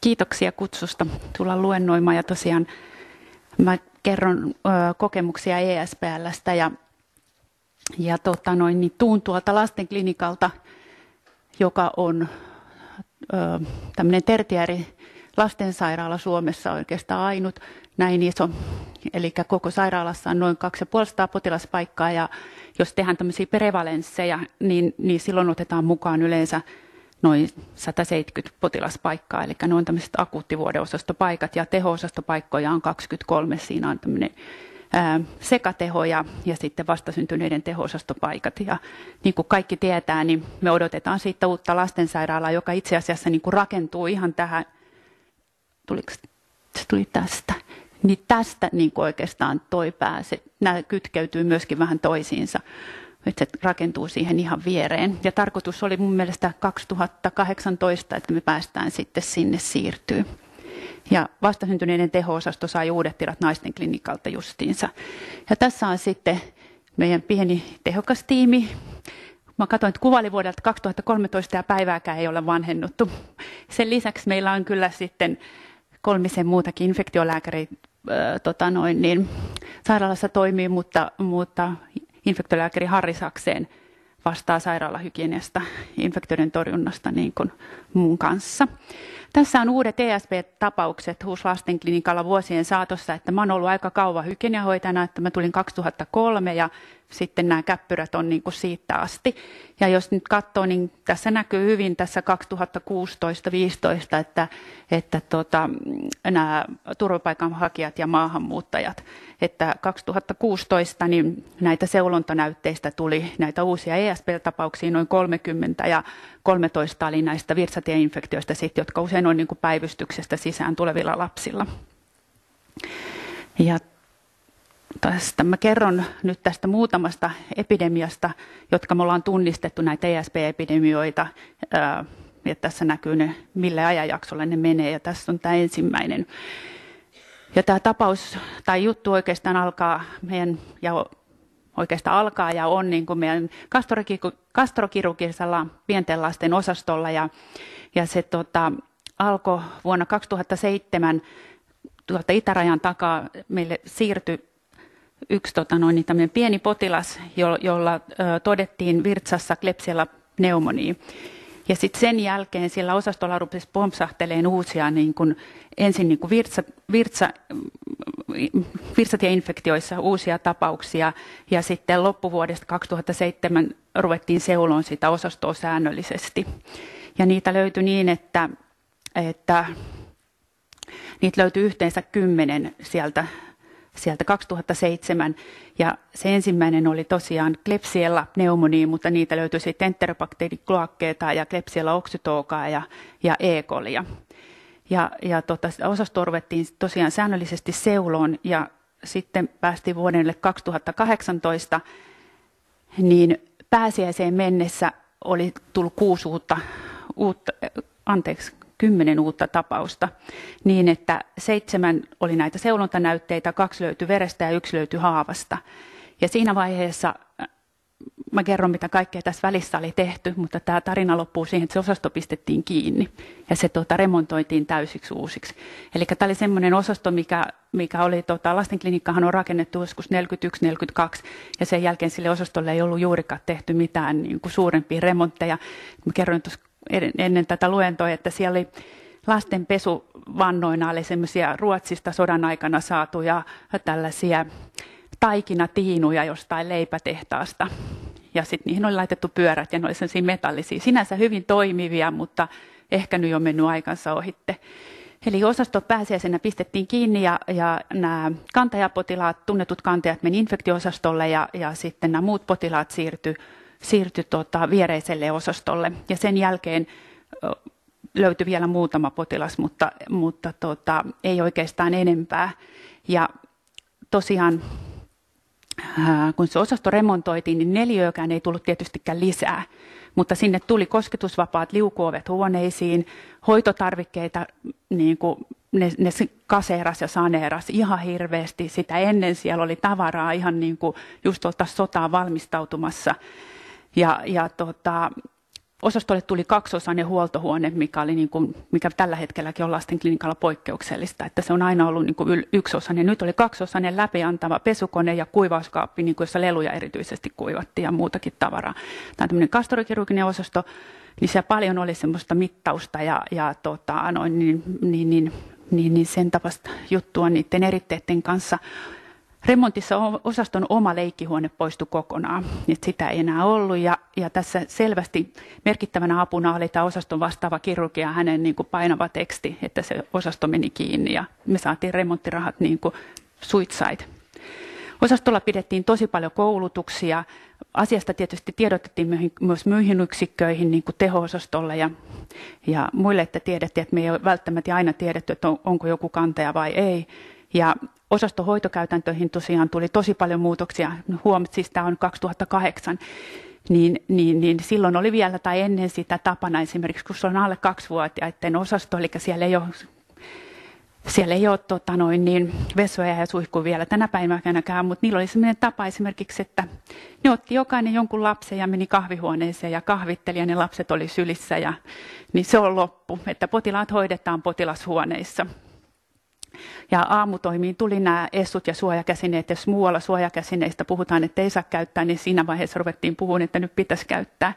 Kiitoksia kutsusta tulla luennoimaan ja tosiaan mä kerron ö, kokemuksia ESPLstä ja, ja tota noin, niin tuun tuolta lastenklinikalta, joka on ö, tämmöinen tertiäri lastensairaala Suomessa oikeastaan ainut näin iso. Eli koko sairaalassa on noin 2500 potilaspaikkaa ja jos tehdään tämmöisiä prevalensseja, niin, niin silloin otetaan mukaan yleensä noin 170 potilaspaikkaa, eli ne on tämmöiset akuuttivuodeosastopaikat ja teho-osastopaikkoja on 23, siinä on tämmöinen sekateho ja, ja sitten vastasyntyneiden teho-osastopaikat. Ja niin kuin kaikki tietää, niin me odotetaan siitä uutta lastensairaalaa, joka itse asiassa niin kuin rakentuu ihan tähän, tuliko se tuli tästä, niin tästä niin kuin oikeastaan toi pääse, nämä kytkeytyy myöskin vähän toisiinsa että se rakentuu siihen ihan viereen. Ja tarkoitus oli mun mielestä 2018, että me päästään sitten sinne siirtyy. Ja vastasyntyneiden teho-osasto sai uudet tilat naisten klinikalta justiinsa. Ja tässä on sitten meidän pieni tehokas tiimi. Mä katsoin, että kuva vuodelta 2013 ja päivääkään ei ole vanhennuttu. Sen lisäksi meillä on kyllä sitten kolmisen muutakin infektiolääkäri äh, tota noin, niin, sairaalassa toimii, mutta, mutta infektiolääkäri Harri Sakseen vastaa sairaalahygieniasta, infektioiden torjunnasta niin kuin mun kanssa. Tässä on uudet ESP-tapaukset HUS lastenklinikalla vuosien saatossa, että mä oon ollut aika kauan hygieniahoitajana, että mä tulin 2003 ja sitten nämä käppyrät on niin kuin siitä asti. Ja jos nyt katsoo, niin tässä näkyy hyvin tässä 2016-2015, että, että tota, nämä turvapaikanhakijat ja maahanmuuttajat, että 2016 niin näitä seulontanäytteistä tuli näitä uusia ESP-tapauksia noin 30 ja 13 oli näistä virtsatieinfektioista, sit, jotka usein on niin kuin päivystyksestä sisään tulevilla lapsilla. Ja tästä mä kerron nyt tästä muutamasta epidemiasta, jotka me ollaan tunnistettu näitä ESP-epidemioita. Ja tässä näkyy ne, millä ajanjaksolla ne menee. Ja tässä on tämä ensimmäinen. Ja tämä tapaus tai juttu oikeastaan alkaa meidän ja oikeastaan alkaa ja on niin kuin meidän kastrokirurgisella pienten lasten osastolla. Ja, ja se tota, alkoi vuonna 2007 tuolta itärajan takaa meille siirtyi yksi tota noin, niin pieni potilas, jo, jolla ö, todettiin virtsassa klepsiella pneumonia. Ja sitten sen jälkeen siellä osastolla rupesi pompsahteleen uusia niin kun, ensin niin kun virtsa, virtsa, mm, virtsatieinfektioissa uusia tapauksia ja sitten loppuvuodesta 2007 ruvettiin seuloon sitä osastoa säännöllisesti. Ja niitä löytyi niin, että, että niitä löytyi yhteensä kymmenen sieltä sieltä 2007. Ja se ensimmäinen oli tosiaan klepsiella pneumonia, mutta niitä löytyi sitten enterobakteerikloakkeetaa ja klepsiella oksytookaa ja, ja E. colia. Ja, ja tota, osasto ruvettiin tosiaan säännöllisesti seuloon ja sitten päästiin vuodelle 2018, niin pääsiäiseen mennessä oli tullut kuusi uutta, uutta anteeksi, kymmenen uutta tapausta, niin että seitsemän oli näitä seulontanäytteitä, kaksi löytyi verestä ja yksi löytyi haavasta. Ja siinä vaiheessa äh, mä kerron, mitä kaikkea tässä välissä oli tehty, mutta tämä tarina loppuu siihen, että se osasto pistettiin kiinni ja se tuota, remontoitiin täysiksi uusiksi. Eli tämä oli semmoinen osasto, mikä, mikä oli, tota, lastenklinikkahan on rakennettu joskus 41-42 ja sen jälkeen sille osastolle ei ollut juurikaan tehty mitään niin kuin suurempia remontteja. Mä kerroin tuossa ennen tätä luentoa, että siellä oli vannoina oli semmoisia Ruotsista sodan aikana saatuja tällaisia taikinatiinuja jostain leipätehtaasta. Ja sitten niihin oli laitettu pyörät ja ne oli sellaisia metallisia, sinänsä hyvin toimivia, mutta ehkä nyt on mennyt aikansa ohitte. Eli osasto pääsiäisenä pistettiin kiinni ja, ja nämä kantajapotilaat, tunnetut kantajat meni infektiosastolle ja, ja sitten nämä muut potilaat siirtyi siirtyi tuota, viereiselle osastolle ja sen jälkeen löytyi vielä muutama potilas, mutta, mutta tuota, ei oikeastaan enempää. Ja tosiaan äh, kun se osasto remontoitiin, niin neljöökään ei tullut tietystikään lisää, mutta sinne tuli kosketusvapaat liukuovet huoneisiin, hoitotarvikkeita, niin kuin ne, ne kaseeras ja saneeras ihan hirveästi. Sitä ennen siellä oli tavaraa ihan niin kuin just oltaisiin sotaa valmistautumassa. Ja, ja tota, osastolle tuli kaksosainen huoltohuone, mikä, oli niin kuin, mikä tällä hetkelläkin on lasten klinikalla poikkeuksellista, että se on aina ollut niin kuin yksiosainen. Nyt oli kaksosainen läpiantava pesukone ja kuivauskaappi, niin kuin, jossa leluja erityisesti kuivattiin ja muutakin tavaraa. Tämä on tämmöinen kastorokirurginen osasto, niin siellä paljon oli semmoista mittausta ja, ja tota, noin, niin, niin, niin, niin, niin sen tapasta juttua niiden eritteiden kanssa. Remontissa osaston oma leikkihuone poistui kokonaan, että sitä ei enää ollut ja, ja tässä selvästi merkittävänä apuna oli tämä osaston vastaava kirurgia ja hänen niin kuin painava teksti, että se osasto meni kiinni ja me saatiin remonttirahat niin kuin suitsait. Osastolla pidettiin tosi paljon koulutuksia. Asiasta tietysti tiedotettiin myös muihin yksikköihin, niin kuin teho-osastolle ja, ja muille, että tiedettiin, että me ei ole välttämättä aina tiedetty, että on, onko joku kantaja vai ei. Ja osastohoitokäytäntöihin tosiaan tuli tosi paljon muutoksia. Huomat, siis tämä on 2008. Niin, niin, niin silloin oli vielä tai ennen sitä tapana esimerkiksi, kun se on alle kaksivuotiaiden osasto, eli siellä ei ole siellä ei ole tota noin, niin vesoja ja suihkuja vielä tänä päivänäkään, mutta niillä oli sellainen tapa esimerkiksi, että ne otti jokainen jonkun lapsen ja meni kahvihuoneeseen ja kahvitteli ja ne lapset oli sylissä ja niin se on loppu, että potilaat hoidetaan potilashuoneissa. Ja aamutoimiin tuli nämä essut ja suojakäsineet, jos muualla suojakäsineistä puhutaan, että ei saa käyttää, niin siinä vaiheessa ruvettiin puhumaan, että nyt pitäisi käyttää.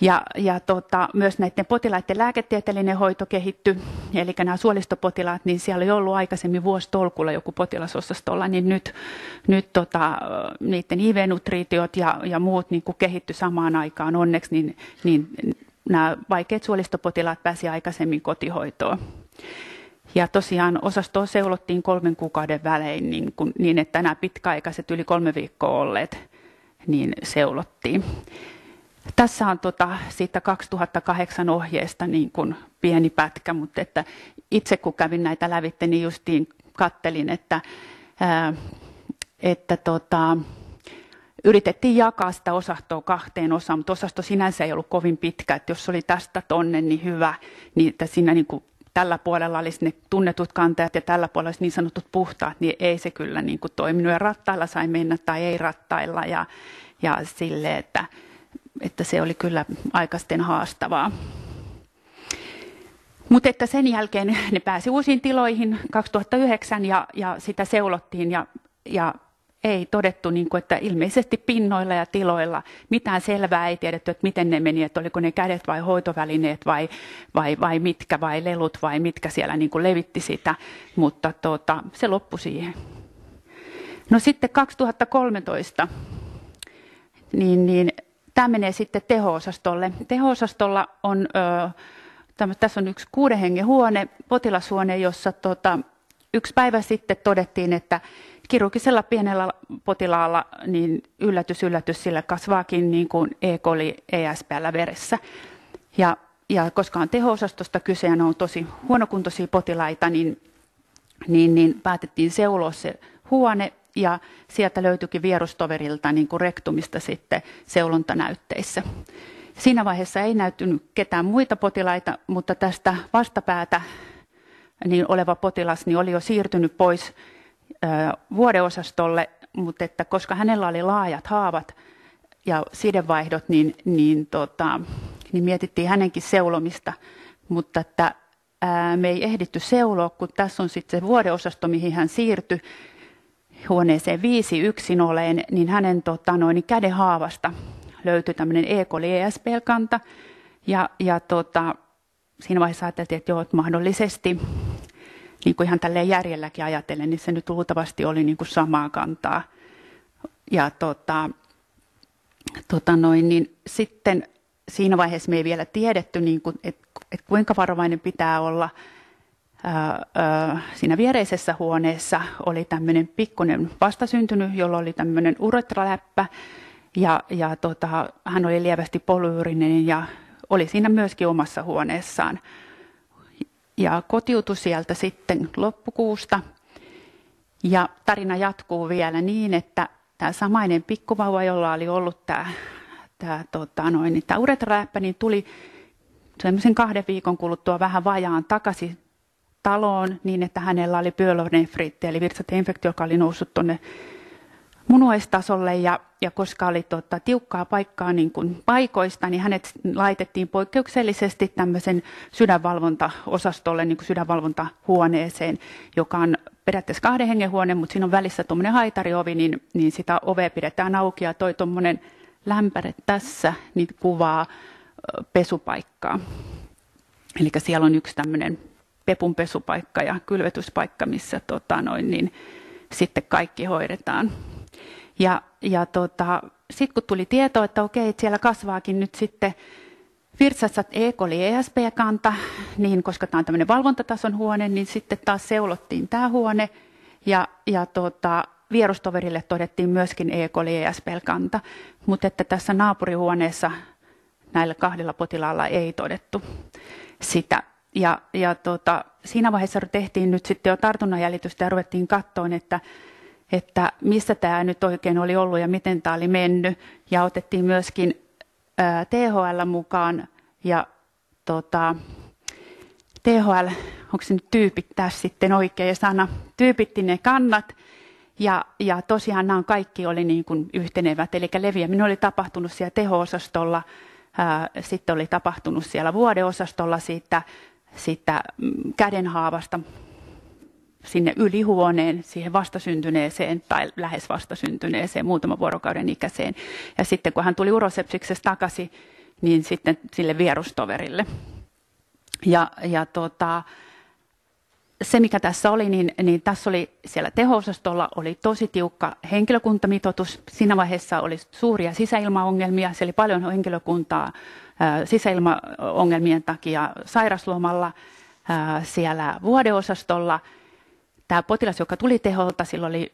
Ja, ja tota, myös näiden potilaiden lääketieteellinen hoito kehittyi, eli nämä suolistopotilaat, niin siellä oli ollut aikaisemmin tolkulla joku potilasosastolla, niin nyt, nyt tota, niiden IV-nutriitiot ja, ja muut niin kehitty kehittyi samaan aikaan onneksi, niin, niin nämä vaikeat suolistopotilaat pääsi aikaisemmin kotihoitoon. Ja tosiaan osastoa seulottiin kolmen kuukauden välein niin, kun, niin että nämä pitkäaikaiset yli kolme viikkoa olleet niin seulottiin. Tässä on tota, siitä 2008 ohjeesta niin kuin pieni pätkä, mutta että itse kun kävin näitä lävitte, niin justiin kattelin, että, ää, että tota, yritettiin jakaa sitä osastoa kahteen osaan, mutta osasto sinänsä ei ollut kovin pitkä, että jos oli tästä tonne, niin hyvä, niin että siinä niin kuin tällä puolella olisi ne tunnetut kantajat ja tällä puolella olisi niin sanotut puhtaat, niin ei se kyllä niin kuin toiminut. Ja rattailla sai mennä tai ei rattailla ja, ja sille, että, että se oli kyllä aika sitten haastavaa. Mutta että sen jälkeen ne pääsi uusiin tiloihin 2009 ja, ja sitä seulottiin ja, ja ei todettu, niin kuin, että ilmeisesti pinnoilla ja tiloilla mitään selvää ei tiedetty, että miten ne meni, että oliko ne kädet vai hoitovälineet vai, vai, vai mitkä, vai lelut vai mitkä siellä niin kuin levitti sitä, mutta tuota, se loppui siihen. No sitten 2013, niin, niin tämä menee sitten teho-osastolle. Teho-osastolla on, ö, tämä, tässä on yksi kuuden hengen huone, potilashuone, jossa tuota, yksi päivä sitten todettiin, että kirurgisella pienellä potilaalla niin yllätys, yllätys, sillä kasvaakin niin kuin E. coli ESPL veressä. Ja, ja koska on teho-osastosta kyse ja ne on tosi huonokuntoisia potilaita, niin, niin, niin päätettiin seuloa se huone ja sieltä löytyikin vierustoverilta niin kuin rektumista sitten seulontanäytteissä. Siinä vaiheessa ei näyttynyt ketään muita potilaita, mutta tästä vastapäätä niin oleva potilas niin oli jo siirtynyt pois vuodeosastolle, mutta että koska hänellä oli laajat haavat ja sidevaihdot, niin, niin, tota, niin mietittiin hänenkin seulomista, mutta että ää, me ei ehditty seuloa, kun tässä on sitten se vuodeosasto, mihin hän siirtyi huoneeseen viisi yksin oleen, niin hänen tota, noin, käden haavasta löytyi tämmöinen E. coli ESP-kanta, ja, ja tota, siinä vaiheessa ajateltiin, että joo, että mahdollisesti niin kuin ihan tälleen järjelläkin ajatellen, niin se nyt luultavasti oli niin kuin samaa kantaa. Ja tota, tota noin, niin sitten siinä vaiheessa me ei vielä tiedetty, niin kuin, että, että kuinka varovainen pitää olla. siinä viereisessä huoneessa oli tämmöinen pikkuinen vastasyntynyt, jolla oli tämmöinen uretraläppä ja, ja tota, hän oli lievästi polyyrinen ja oli siinä myöskin omassa huoneessaan ja kotiutui sieltä sitten loppukuusta. Ja tarina jatkuu vielä niin, että tämä samainen pikkuvauva, jolla oli ollut tämä, tämä, tota, noin, niin tämä uretraläppä, niin tuli semmoisen kahden viikon kuluttua vähän vajaan takaisin taloon niin, että hänellä oli pyölonefriitti, eli virtsatinfektio, joka oli noussut tuonne munuaistasolle ja, ja koska oli tota, tiukkaa paikkaa niin kuin paikoista, niin hänet laitettiin poikkeuksellisesti tämmöisen sydänvalvontaosastolle, niin kuin sydänvalvontahuoneeseen, joka on periaatteessa kahden hengen huone, mutta siinä on välissä tuommoinen haitariovi, niin, niin sitä ovea pidetään auki ja toi tuommoinen lämpäre tässä niin kuvaa pesupaikkaa. Eli siellä on yksi tämmöinen pepun pesupaikka ja kylvetyspaikka, missä tota noin, niin, sitten kaikki hoidetaan. Ja, ja tota, sitten kun tuli tieto, että okei, että siellä kasvaakin nyt sitten Virtsassa E. oli ESP-kanta, niin koska tämä on tämmöinen valvontatason huone, niin sitten taas seulottiin tämä huone ja, ja tota, vierustoverille todettiin myöskin E. oli ESP-kanta, mutta että tässä naapurihuoneessa näillä kahdella potilaalla ei todettu sitä. Ja, ja tota, siinä vaiheessa tehtiin nyt sitten jo tartunnanjäljitystä ja ruvettiin kattoon, että että missä tämä nyt oikein oli ollut ja miten tämä oli mennyt. Ja otettiin myöskin ää, THL mukaan ja tota, THL, onko se nyt tyypittää sitten oikea sana, tyypitti ne kannat. Ja, ja tosiaan nämä kaikki oli niin kuin yhtenevät, eli leviäminen oli tapahtunut siellä teho-osastolla, ää, sitten oli tapahtunut siellä vuodeosastolla siitä, siitä mm, kädenhaavasta, sinne ylihuoneen, siihen vastasyntyneeseen tai lähes vastasyntyneeseen, muutama vuorokauden ikäiseen. Ja sitten kun hän tuli urosepsiksestä takaisin, niin sitten sille vierustoverille. Ja, ja tota, se, mikä tässä oli, niin, niin tässä oli siellä teho oli tosi tiukka henkilökuntamitoitus. Siinä vaiheessa oli suuria sisäilmaongelmia, siellä oli paljon henkilökuntaa ää, sisäilmaongelmien takia sairaslomalla ää, siellä vuodeosastolla – tämä potilas, joka tuli teholta, sillä oli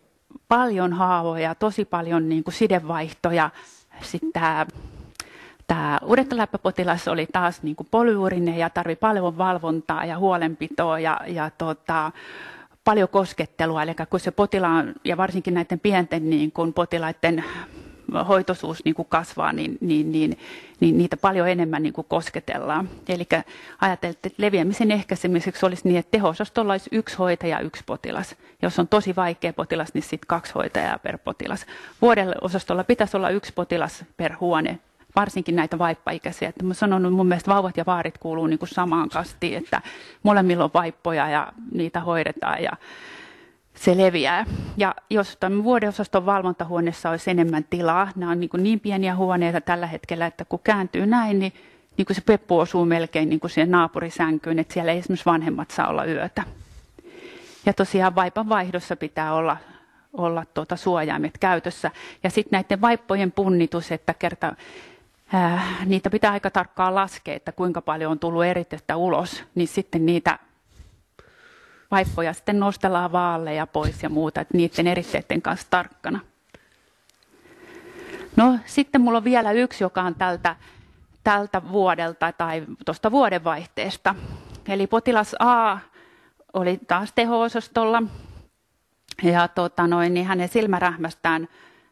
paljon haavoja, tosi paljon niin kuin sidevaihtoja. Sitten tämä, tämä uudekkaläppäpotilas oli taas niin kuin polyurinen ja tarvi paljon valvontaa ja huolenpitoa ja, ja tota, paljon koskettelua. Eli kun se potilaan ja varsinkin näiden pienten niin kuin potilaiden hoitoisuus niin kuin kasvaa, niin, niin, niin, niin niitä paljon enemmän niin kuin kosketellaan. Eli ajateltiin, että leviämisen ehkäisemiseksi olisi niin, että teho-osastolla olisi yksi hoitaja yksi potilas. Jos on tosi vaikea potilas, niin sitten kaksi hoitajaa per potilas. Vuodelle-osastolla pitäisi olla yksi potilas per huone varsinkin näitä vaippaikäisiä. Että mä sanon, että mun mielestä vauvat ja vaarit kuuluu niin kuin samaan kastiin, että molemmilla on vaippoja ja niitä hoidetaan. Ja, se leviää. Ja jos tämän vuodeosaston valvontahuoneessa olisi enemmän tilaa, nämä on niin, niin pieniä huoneita tällä hetkellä, että kun kääntyy näin, niin, niin kuin se peppu osuu melkein niin kuin siihen naapurisänkyyn, että siellä ei esimerkiksi vanhemmat saa olla yötä. Ja tosiaan vaipan vaihdossa pitää olla olla tuota suojaimet käytössä. Ja sitten näiden vaippojen punnitus, että kerta, ää, äh, niitä pitää aika tarkkaan laskea, että kuinka paljon on tullut eritettä ulos, niin sitten niitä vaippoja sitten nostellaan vaaleja pois ja muuta, että niiden eritteiden kanssa tarkkana. No sitten mulla on vielä yksi, joka on tältä, tältä vuodelta tai tuosta vuodenvaihteesta. Eli potilas A oli taas teho-osastolla ja tota noin, niin hänen silmärähmästään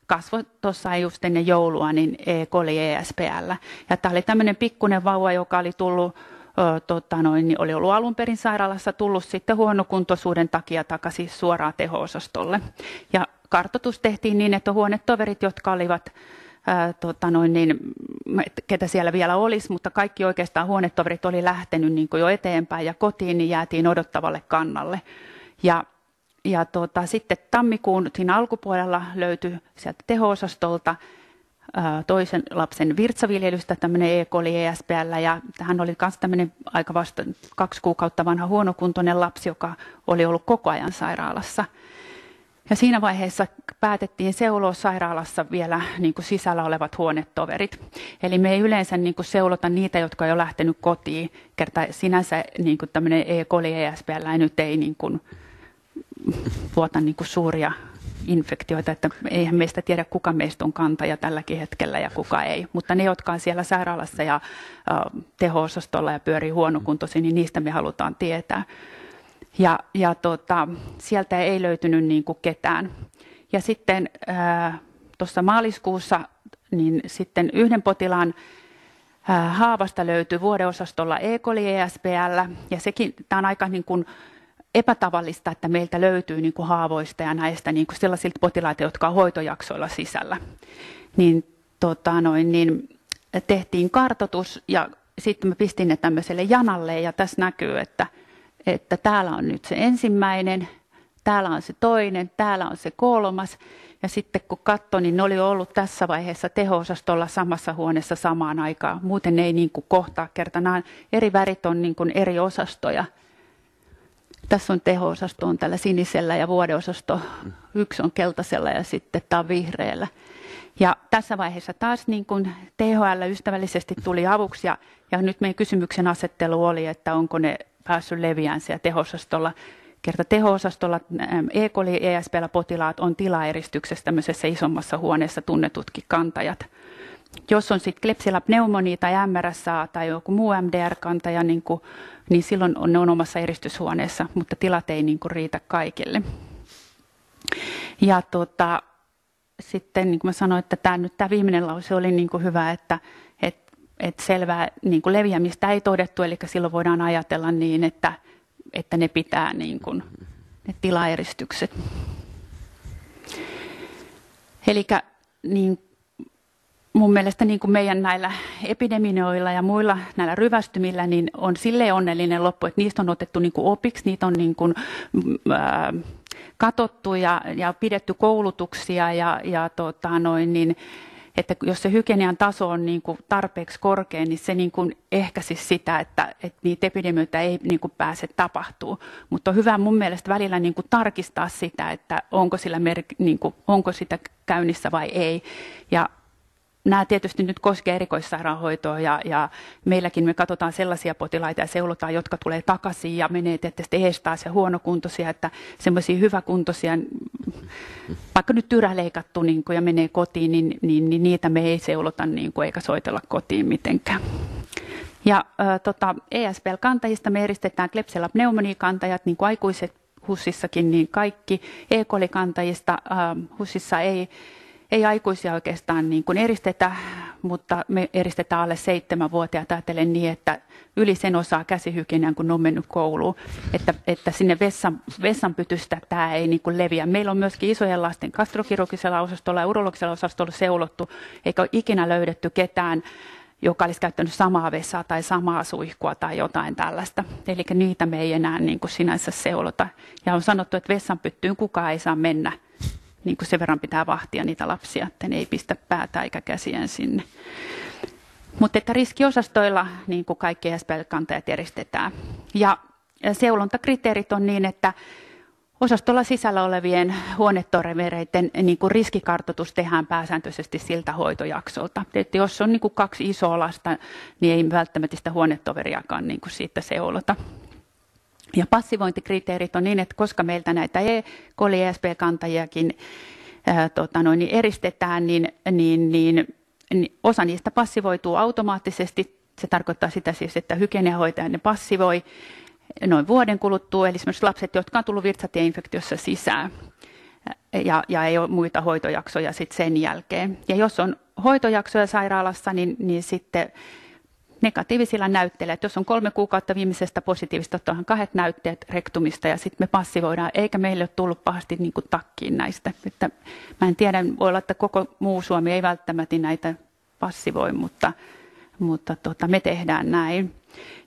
kasvoi tuossa just ennen joulua niin E. koli ESPL. Ja tämä oli tämmöinen pikkuinen vauva, joka oli tullut tota noin, niin oli ollut alun perin sairaalassa tullut sitten huonokuntoisuuden takia takaisin suoraan teho-osastolle. Ja kartoitus tehtiin niin, että huonetoverit, jotka olivat tota noin, niin, ketä siellä vielä olisi, mutta kaikki oikeastaan huonetoverit oli lähtenyt niin jo eteenpäin ja kotiin, niin jäätiin odottavalle kannalle. Ja, ja tota, sitten tammikuun siinä alkupuolella löytyi sieltä teho-osastolta toisen lapsen virtsaviljelystä, tämmöinen E. coli ESPL, ja hän oli myös tämmöinen aika vasta kaksi kuukautta vanha huonokuntoinen lapsi, joka oli ollut koko ajan sairaalassa. Ja siinä vaiheessa päätettiin seuloa sairaalassa vielä niin kuin sisällä olevat huonetoverit. Eli me ei yleensä niin kuin seulota niitä, jotka on jo lähtenyt kotiin, kerta sinänsä niin kuin tämmöinen E. coli ESPL ei nyt ei niin kuin, vuota niin kuin suuria infektioita, että eihän meistä tiedä, kuka meistä on kantaja tälläkin hetkellä ja kuka ei. Mutta ne, jotka on siellä sairaalassa ja teho-osastolla ja pyörii huonokuntoisin, niin niistä me halutaan tietää. Ja, ja tota, sieltä ei löytynyt niin kuin ketään. Ja sitten tuossa maaliskuussa niin sitten yhden potilaan haavasta löytyi vuodeosastolla E. coli ESBL, ja sekin, tämä on aika niin kuin, epätavallista, että meiltä löytyy niin kuin haavoista ja näistä niin kuin sellaisilta potilaita, jotka on hoitojaksoilla sisällä. Niin, tota noin, niin tehtiin kartotus ja sitten mä pistin ne tämmöiselle janalle ja tässä näkyy, että, että täällä on nyt se ensimmäinen, täällä on se toinen, täällä on se kolmas. Ja sitten kun katsoin, niin ne oli ollut tässä vaiheessa teho-osastolla samassa huoneessa samaan aikaan. Muuten ne ei niin kuin kohtaa kertanaan. Eri värit on niin kuin eri osastoja. Tässä on teho-osasto on tällä sinisellä ja vuodeosasto yksi on keltaisella ja sitten tämä on vihreällä. Ja tässä vaiheessa taas niin kuin THL ystävällisesti tuli avuksi ja, ja nyt meidän kysymyksen asettelu oli, että onko ne päässyt leviään siellä tehosastolla. Kerta teho-osastolla E. coli esp potilaat on tilaeristyksestä tämmöisessä isommassa huoneessa tunnetutkin kantajat jos on sitten klepsillä pneumonia tai MRSA tai joku muu MDR-kantaja, niin, kuin, niin silloin on, ne on omassa eristyshuoneessa, mutta tilat ei niin kuin riitä kaikille. Ja tota, sitten niin kuin mä sanoin, että tämä, nyt tämä viimeinen lause oli niin kuin hyvä, että, että, että selvää niin kuin leviämistä ei todettu, eli silloin voidaan ajatella niin, että, että ne pitää niin kuin, ne tilaeristykset. Eli niin mun mielestä niin kuin meidän näillä epidemioilla ja muilla näillä ryvästymillä niin on sille onnellinen loppu, että niistä on otettu niin kuin opiksi, niitä on niin kuin, mm, ää, katottu ja, ja pidetty koulutuksia ja, ja tota noin, niin, että jos se hygienian taso on niin kuin tarpeeksi korkea, niin se niin kuin ehkäisi sitä, että, että niitä epidemioita ei niin kuin pääse tapahtuu. Mutta on hyvä mun mielestä välillä niin kuin tarkistaa sitä, että onko, sillä mer- niin kuin, onko sitä käynnissä vai ei. Ja nämä tietysti nyt koskevat erikoissairaanhoitoa ja, ja meilläkin me katsotaan sellaisia potilaita ja seulotaan, jotka tulee takaisin ja menee tietysti ees taas ja huonokuntoisia, että semmoisia hyväkuntoisia, vaikka nyt tyrä leikattu niin ja menee kotiin, niin, niin, niin niitä me ei seulota niin kuin, eikä soitella kotiin mitenkään. Ja äh, tota, ESBL-kantajista me eristetään klepsellä pneumoniikantajat, niin kuin aikuiset HUSissakin, niin kaikki. E. kolikantajista äh, HUSissa ei ei aikuisia oikeastaan niin kuin eristetä, mutta me eristetään alle vuotia ajatellen niin, että yli sen osaa käsihygienian, kun ne on mennyt kouluun, että, että sinne vessan, pytystä tämä ei niin kuin leviä. Meillä on myöskin isojen lasten gastrokirurgisella osastolla ja urologisella osastolla seulottu, eikä ole ikinä löydetty ketään, joka olisi käyttänyt samaa vessaa tai samaa suihkua tai jotain tällaista. Eli niitä me ei enää niin kuin sinänsä seulota. Ja on sanottu, että pyttyyn kukaan ei saa mennä niin kuin sen verran pitää vahtia niitä lapsia, että ne ei pistä päätä eikä käsiään sinne. Mutta että riskiosastoilla niin kuin kaikki SPL-kantajat järjestetään. Ja seulontakriteerit on niin, että Osastolla sisällä olevien huonetorvereiden niin kuin riskikartoitus tehdään pääsääntöisesti siltä hoitojaksolta. Että jos on niin kuin kaksi isoa lasta, niin ei välttämättä sitä huonetoveriakaan niin kuin siitä seulota. Ja passivointikriteerit on niin, että koska meiltä näitä E. koli ESP-kantajiakin ää, tota noin, niin eristetään, niin, niin, niin, niin osa niistä passivoituu automaattisesti. Se tarkoittaa sitä siis, että hygieniahoitaja ne passivoi noin vuoden kuluttua, eli esimerkiksi lapset, jotka on tullut virtsatieinfektiossa sisään ja, ja ei ole muita hoitojaksoja sitten sen jälkeen. Ja jos on hoitojaksoja sairaalassa, niin, niin sitten negatiivisilla näytteillä. Et jos on kolme kuukautta viimeisestä positiivista, otetaan kahdet näytteet rektumista ja sitten me passivoidaan, eikä meille ole tullut pahasti niin kuin takkiin näistä. Että mä en tiedä, voi olla, että koko muu Suomi ei välttämättä näitä passivoi, mutta, mutta tota, me tehdään näin.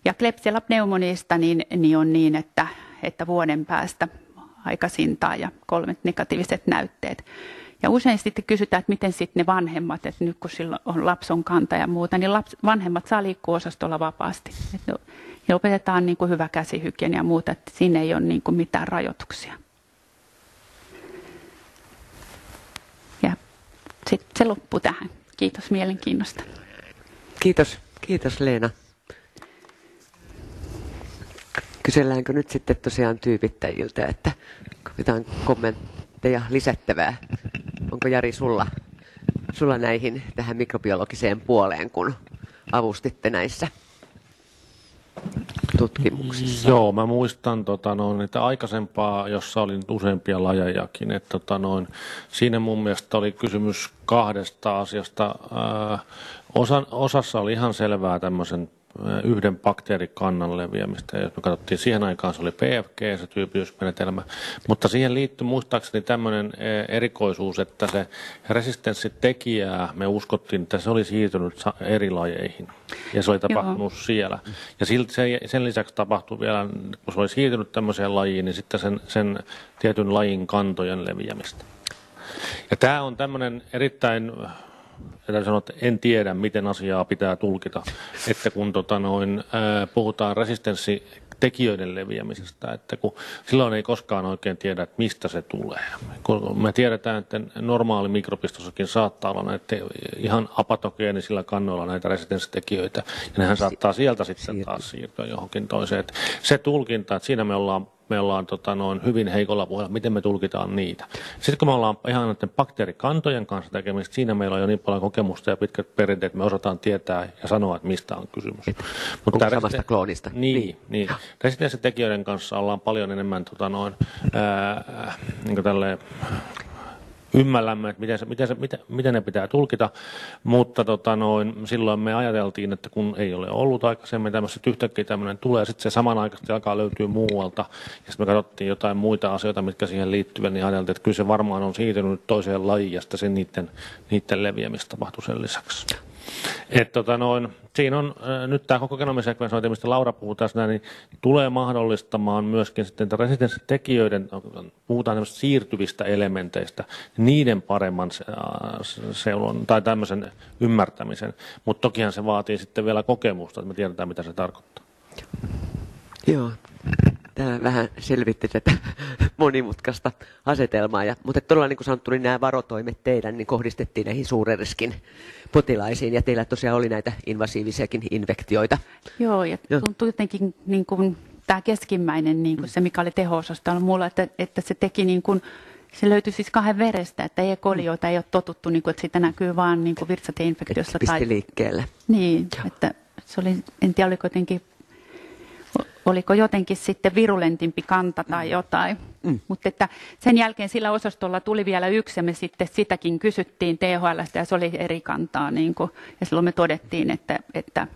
Ja klepsilapneumoniista niin, niin on niin, että, että vuoden päästä aikaisintaan ja kolmet negatiiviset näytteet. Ja usein sitten kysytään, että miten sitten ne vanhemmat, että nyt kun sillä on lapson kanta ja muuta, niin laps, vanhemmat saa osastolla vapaasti. Että ja opetetaan niin kuin hyvä käsihygienia ja muuta, että siinä ei ole niin kuin mitään rajoituksia. Ja sitten se loppu tähän. Kiitos mielenkiinnosta. Kiitos, kiitos Leena. Kyselläänkö nyt sitten tosiaan tyypittäjiltä, että jotain kommentteja lisättävää? onko Jari sulla, sulla näihin tähän mikrobiologiseen puoleen, kun avustitte näissä tutkimuksissa? Mm, joo, mä muistan, tota noin, että aikaisempaa, jossa oli nyt useampia lajejakin, että tota noin, siinä mun mielestä oli kysymys kahdesta asiasta. Ää, osa, osassa oli ihan selvää tämmöisen Äh, yhden bakteerikannan leviämistä. jos me katsottiin siihen aikaan, se oli PFG, se tyypillisyysmenetelmä. Mutta siihen liittyy muistaakseni tämmöinen äh, erikoisuus, että se resistenssitekijää me uskottiin, että se oli siirtynyt eri lajeihin. Ja se oli tapahtunut Joo. siellä. Ja sen lisäksi tapahtui vielä, kun se oli siirtynyt tämmöiseen lajiin, niin sitten sen, sen tietyn lajin kantojen leviämistä. Ja tämä on tämmöinen erittäin Täytyy sanoa, että en tiedä, miten asiaa pitää tulkita, että kun tota noin, puhutaan resistenssitekijöiden leviämisestä, että kun silloin ei koskaan oikein tiedä, että mistä se tulee. Kun me tiedetään, että normaali mikrobistossakin saattaa olla näitä ihan apatogeenisillä kannoilla näitä resistenssitekijöitä, ja nehän saattaa sieltä sitten taas siirtyä johonkin toiseen. Että se tulkinta, että siinä me ollaan me ollaan tota, noin hyvin heikolla puolella, miten me tulkitaan niitä. Sitten kun me ollaan ihan näiden bakteerikantojen kanssa tekemistä, siinä meillä on jo niin paljon kokemusta ja pitkät perinteet, että me osataan tietää ja sanoa, että mistä on kysymys. Niin. Mutta tämä samasta te- kloonista. Niin, niin. niin. Resilienssin tekijöiden kanssa ollaan paljon enemmän tota, noin, ää, niin kuin tälleen, ymmällämme, että miten, se, miten, se, miten, miten ne pitää tulkita, mutta tota noin, silloin me ajateltiin, että kun ei ole ollut aikaisemmin tämmöistä, että yhtäkkiä tämmöinen tulee, sitten se samanaikaisesti alkaa löytyä muualta, ja sitten me katsottiin jotain muita asioita, mitkä siihen liittyvät, niin ajateltiin, että kyllä se varmaan on siirtynyt toiseen lajiin, ja sitten se niiden, niiden leviämistä tapahtui sen lisäksi. Et tota noin, siinä on äh, nyt tämä koko genomisekvensointi, mistä Laura puhuu tässä näin, niin tulee mahdollistamaan myöskin sitten resistenssitekijöiden, puhutaan siirtyvistä elementeistä, niiden paremman se, äh, seulon tai tämmöisen ymmärtämisen. Mutta tokihan se vaatii sitten vielä kokemusta, että me tiedetään mitä se tarkoittaa. Joo tämä vähän selvitti tätä monimutkaista asetelmaa. Ja, mutta todella niin kuin sanottu, niin nämä varotoimet teidän niin kohdistettiin näihin suuren riskin potilaisiin. Ja teillä tosiaan oli näitä invasiivisiakin infektioita. Joo, ja tuntuu jotenkin niin kuin, tämä keskimmäinen, niin kuin se mikä oli teho on mulla, että, että se teki niin kuin, se löytyy siis kahden verestä, että E. kolioita ei ole totuttu, niin kuin, että siitä näkyy vaan niin virtsateinfektiossa. Pisti tai... liikkeelle. Niin, Joo. että se oli, en tiedä oliko jotenkin oliko jotenkin sitten virulentimpi kanta tai mm. jotain. Mm. Mutta että sen jälkeen sillä osastolla tuli vielä yksi ja me sitten sitäkin kysyttiin THL ja se oli eri kantaa. Niin kuin, ja silloin me todettiin, että, että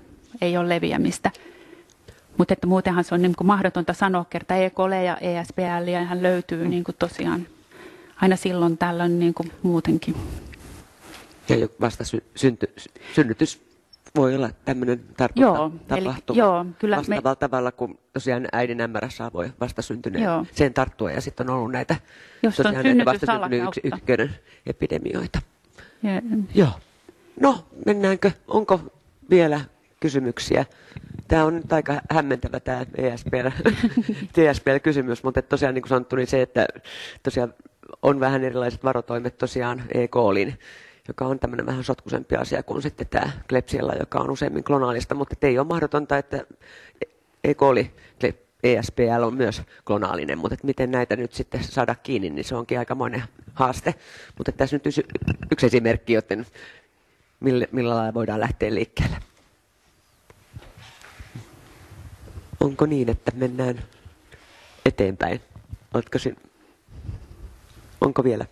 ei ole leviämistä. Mutta että muutenhan se on niin kuin mahdotonta sanoa kerta EKL ja ESPL ja hän löytyy mm. niin kuin tosiaan aina silloin tällöin niin kuin muutenkin. Ja vasta sy- synty- synnytys voi olla tämmöinen tarkoittaa joo, tapahtuma eli, joo, kyllä vastaavalla me... tavalla, kun tosiaan äidin ämmärässä voi vastasyntyneen joo. sen tarttua ja sitten on ollut näitä, Jos tosiaan näitä vastasyntyneen yks, ykkönen epidemioita. Ja. Joo. No, mennäänkö? Onko vielä kysymyksiä? Tämä on nyt aika hämmentävä tämä e TSPL-kysymys, mutta tosiaan niin kuin sanottu, niin se, että tosiaan on vähän erilaiset varotoimet tosiaan EK-olin joka on tämmöinen vähän sotkuisempi asia kuin sitten tämä klepsiella, joka on useimmin klonaalista, mutta ei ole mahdotonta, että E. coli, e-, ESPL e on myös klonaalinen, mutta miten näitä nyt sitten saada kiinni, niin se onkin aikamoinen haaste. Mutta tässä nyt yksi, esimerkki, joten millä, millä lailla voidaan lähteä liikkeelle. Onko niin, että mennään eteenpäin? Oletko sin... Onko vielä?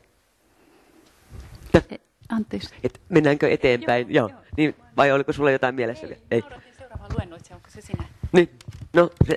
E- Anteeksi. Et mennäänkö eteenpäin? Joo, joo. joo. Niin, vai oliko sulla jotain mielessä? Ei, Ei. seuraava luennoitsija, onko se sinä? Niin, no se,